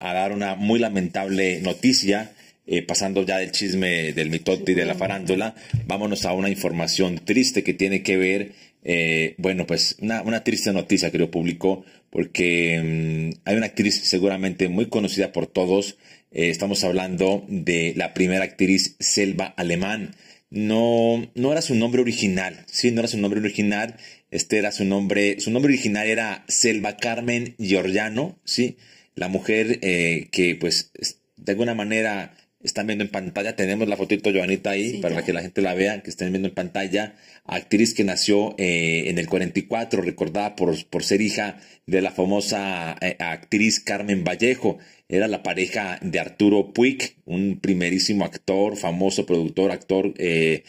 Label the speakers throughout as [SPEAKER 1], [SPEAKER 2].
[SPEAKER 1] a dar una muy lamentable noticia. Eh, pasando ya del chisme del mitote y de la farándula, vámonos a una información triste que tiene que ver, eh, bueno, pues una, triste noticia, creo, público, porque mm, hay una actriz seguramente muy conocida por todos. Eh, estamos hablando de la primera actriz Selva Alemán. No, no era su nombre original, sí, no era su nombre original. Este era su nombre, su nombre original era Selva Carmen Giorgiano, sí la mujer eh, que pues de alguna manera están viendo en pantalla, tenemos la fotito Joanita ahí para que la gente la vea, que estén viendo en pantalla, actriz que nació eh, en el 44, recordada por, por ser hija de la famosa eh, actriz Carmen Vallejo, era la pareja de Arturo Puig, un primerísimo actor, famoso productor, actor que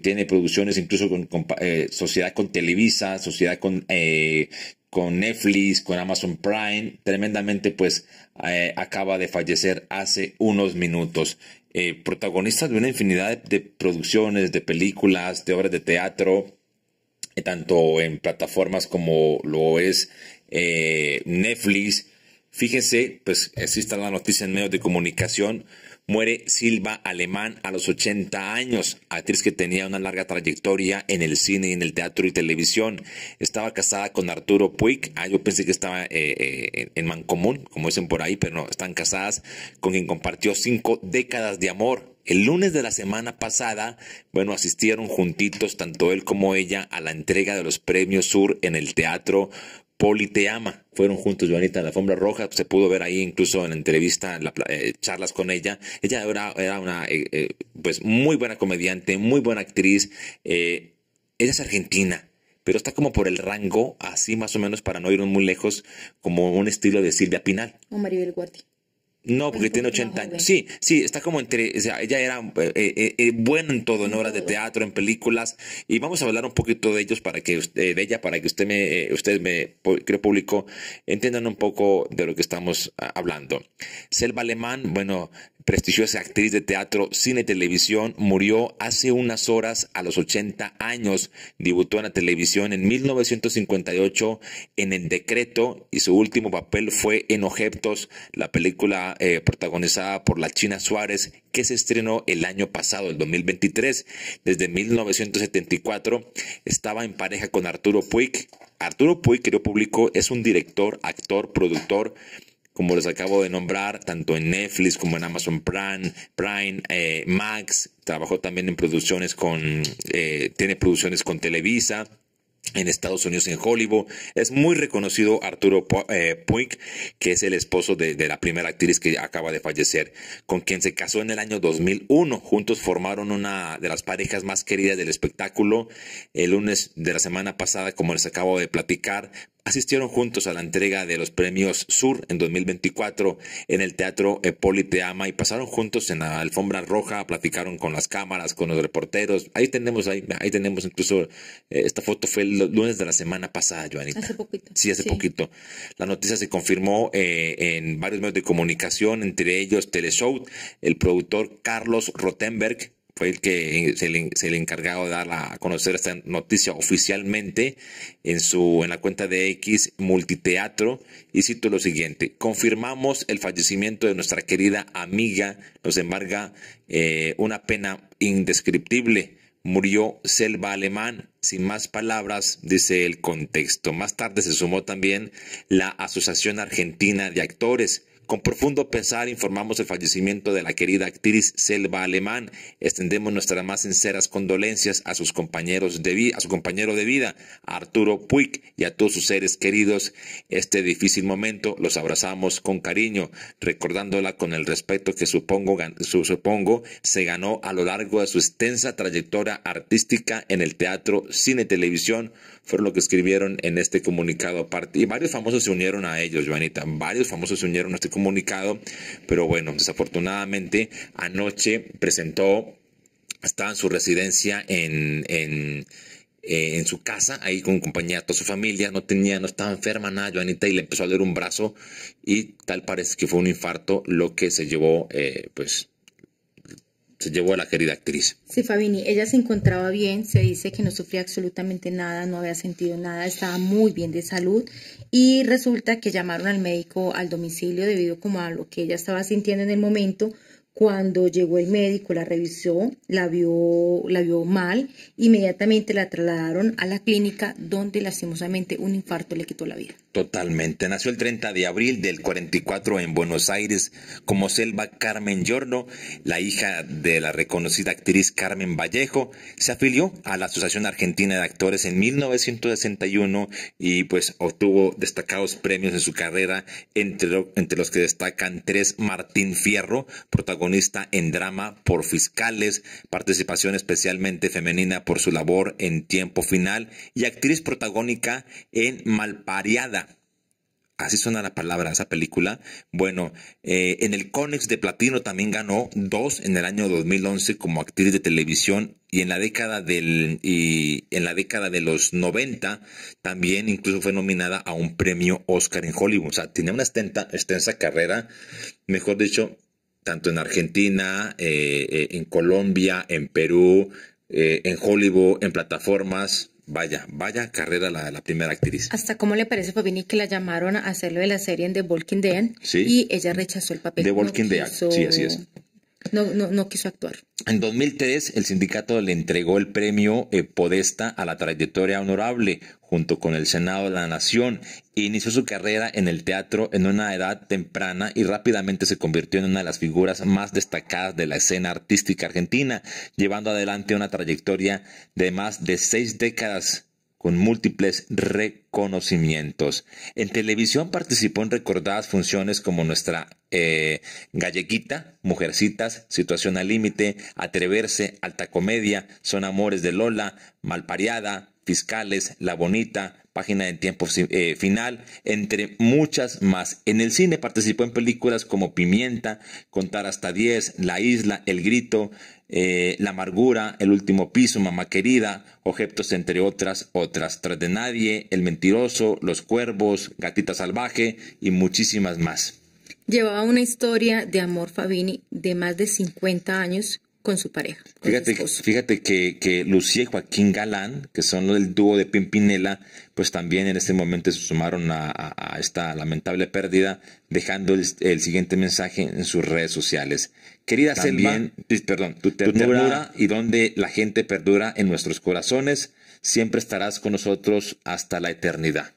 [SPEAKER 1] tiene producciones incluso con, con sociedad con Televisa, sociedad con con Netflix, con Amazon Prime, tremendamente pues eh, acaba de fallecer hace unos minutos. Eh, protagonista de una infinidad de, producciones, de películas, de obras de teatro, eh, tanto en plataformas como lo es Netflix, Fíjense, pues está la noticia en medios de comunicación, muere Silva Alemán a los 80 años, actriz que tenía una larga trayectoria en el cine y en el teatro y televisión. Estaba casada con Arturo Puig, ah, yo pensé que estaba eh, eh, en Mancomún, como dicen por ahí, pero no, están casadas, con quien compartió cinco décadas de amor. El lunes de la semana pasada, bueno, asistieron juntitos tanto él como ella a la entrega de los premios Sur en el Teatro Poli te ama. Fueron juntos, Joanita, en la alfombra roja. Se pudo ver ahí incluso en la entrevista, en eh, charlas con ella. Ella era, era una eh, eh, pues muy buena comediante, muy buena actriz. ella es argentina, pero está como por el rango, así más o menos, para no irnos muy lejos, como un estilo de Silvia Pinal. O Maribel Guardi. No, porque tiene 80 años. Sí, sí, está como entre, o sea, ella era eh, eh, eh buena en todo, en obras de teatro, en películas, y vamos a hablar un poquito de ellos para que usted, de ella, para que usted me, eh, usted me, creo público, entiendan un poco de lo que estamos ah, hablando. Selva Alemán, bueno, prestigiosa actriz de teatro, cine y televisión, murió hace unas horas a los 80 años. Debutó en la televisión en 1958 en El Decreto y su último papel fue en Objetos, la película eh, protagonizada por la China Suárez que se estrenó el año pasado, el 2023. Desde 1974 estaba en pareja con Arturo Puig. Arturo Puig, que público, es un director, actor, productor, como les acabo de nombrar, tanto en Netflix como en Amazon Prime, Prime eh, Max, trabajó también en producciones con, eh, tiene producciones con Televisa, en Estados Unidos, en Hollywood. Es muy reconocido Arturo eh, Puig, que es el esposo de, de, la primera actriz que acaba de fallecer, con quien se casó en el año 2001. Juntos formaron una de las parejas más queridas del espectáculo. El lunes de la semana pasada, como les acabo de platicar, asistieron juntos a la entrega de los premios Sur en 2024 en el Teatro Politeama y pasaron juntos en la alfombra roja, platicaron con las cámaras, con los reporteros. Ahí tenemos, ahí, tenemos incluso, eh, esta foto fue el lunes de la semana pasada, Joanita. Hace poquito. Sí, hace poquito. La noticia se confirmó eh, en varios medios de comunicación, entre ellos Teleshow, el productor Carlos Rotenberg, fue el que se le, se de dar a conocer esta noticia oficialmente en, su, en la cuenta de X Multiteatro y cito lo siguiente, confirmamos el fallecimiento de nuestra querida amiga, nos embarga eh, una pena indescriptible. Murió Selva Alemán, sin más palabras, dice el contexto. Más tarde se sumó también la Asociación Argentina de Actores, con profundo pesar informamos el fallecimiento de la querida actriz Selva Alemán. Extendemos nuestras más sinceras condolencias a sus compañeros de vida, a su compañero de vida, Arturo Puig y a todos sus seres queridos. Este difícil momento los abrazamos con cariño, recordándola con el respeto que supongo, supongo se ganó a lo largo de su extensa trayectoria artística en el teatro, cine, y televisión, fueron lo que escribieron en este comunicado aparte. Y varios famosos se unieron a ellos, Joanita. Varios famosos se unieron a este comunicado. Pero bueno, desafortunadamente anoche presentó, estaba en su residencia en, en eh, en su casa, ahí con compañía de toda su familia, no tenía, no estaba enferma, nada, Joanita, y le empezó a doler un brazo y tal parece que fue un infarto lo que se llevó, eh, pues, se llevó a la querida actriz. Sí, Fabini, ella se encontraba bien, se dice que no sufría absolutamente nada, no había sentido nada, estaba muy bien de salud y resulta que llamaron al médico al domicilio debido como a lo que ella estaba sintiendo en el momento, cuando llegó el médico, la revisó, la vio, la vio mal, inmediatamente la trasladaron a la clínica donde lastimosamente un infarto le quitó la vida. Totalmente. Nació el 30 de abril del 44 en Buenos Aires como Selva Carmen Yorno, la hija de la reconocida actriz Carmen Vallejo, se afilió a la Asociación Argentina de Actores en 1961 y pues obtuvo destacados premios en su carrera, entre, entre los que destacan tres Martín Fierro, protagonista en drama por fiscales, participación especialmente femenina por su labor en tiempo final y actriz protagónica en Malpareada. Así suena la palabra esa película. Bueno, eh, en el Conex de Platino también ganó dos en el año 2011 como actriz de televisión y en la década del y en la década de los 90 también incluso fue nominada a un premio Oscar en Hollywood. O sea, tenía una extensa carrera, mejor dicho, tanto en Argentina, eh, eh, en Colombia, en Perú, eh, en Hollywood, en plataformas. Vaya, vaya carrera la, primera actriz. Hasta cómo le parece, Fabini, que la llamaron a hacerlo de la serie en The Walking Dead y ella rechazó el papel. The Walking Dead, sí, así es no, no, no quiso actuar. En 2003, el sindicato le entregó el premio eh, Podesta a la trayectoria honorable junto con el Senado de la Nación. Inició su carrera en el teatro en una edad temprana y rápidamente se convirtió en una de las figuras más destacadas de la escena artística argentina, llevando adelante una trayectoria de más de seis décadas con múltiples reconocimientos. En televisión participó en recordadas funciones como Nuestra eh, Galleguita, Mujercitas, Situación al Límite, Atreverse, Alta Comedia, Son Amores de Lola, Malpareada, Fiscales, La Bonita, Página de tiempo eh, final, entre muchas más. En el cine participó en películas como Pimienta, Contar hasta 10, La Isla, El Grito, eh, La Amargura, El Último Piso, Mamá Querida, Objetos, entre otras, otras. Tras de Nadie, El Mentiroso, Los Cuervos, Gatita Salvaje y muchísimas más. Llevaba una historia de amor Fabini de más de 50 años con su pareja. fíjate, que, Lucía y Joaquín Galán, que son el dúo de Pimpinela, pues también en este momento se sumaron a, esta lamentable pérdida, dejando el, siguiente mensaje en sus redes sociales. Querida también, Selma, perdón, tu tu ternura y donde la gente perdura en nuestros corazones, siempre estarás con nosotros hasta la eternidad.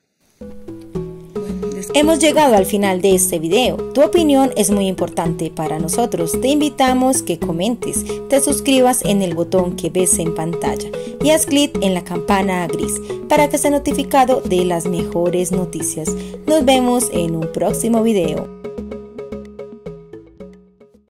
[SPEAKER 1] Hemos llegado al final de este video. Tu opinión es muy importante para nosotros. Te invitamos que comentes, te suscribas en el botón que ves en pantalla y haz clic en la campana gris para que sea notificado de las mejores noticias. Nos vemos en un próximo video.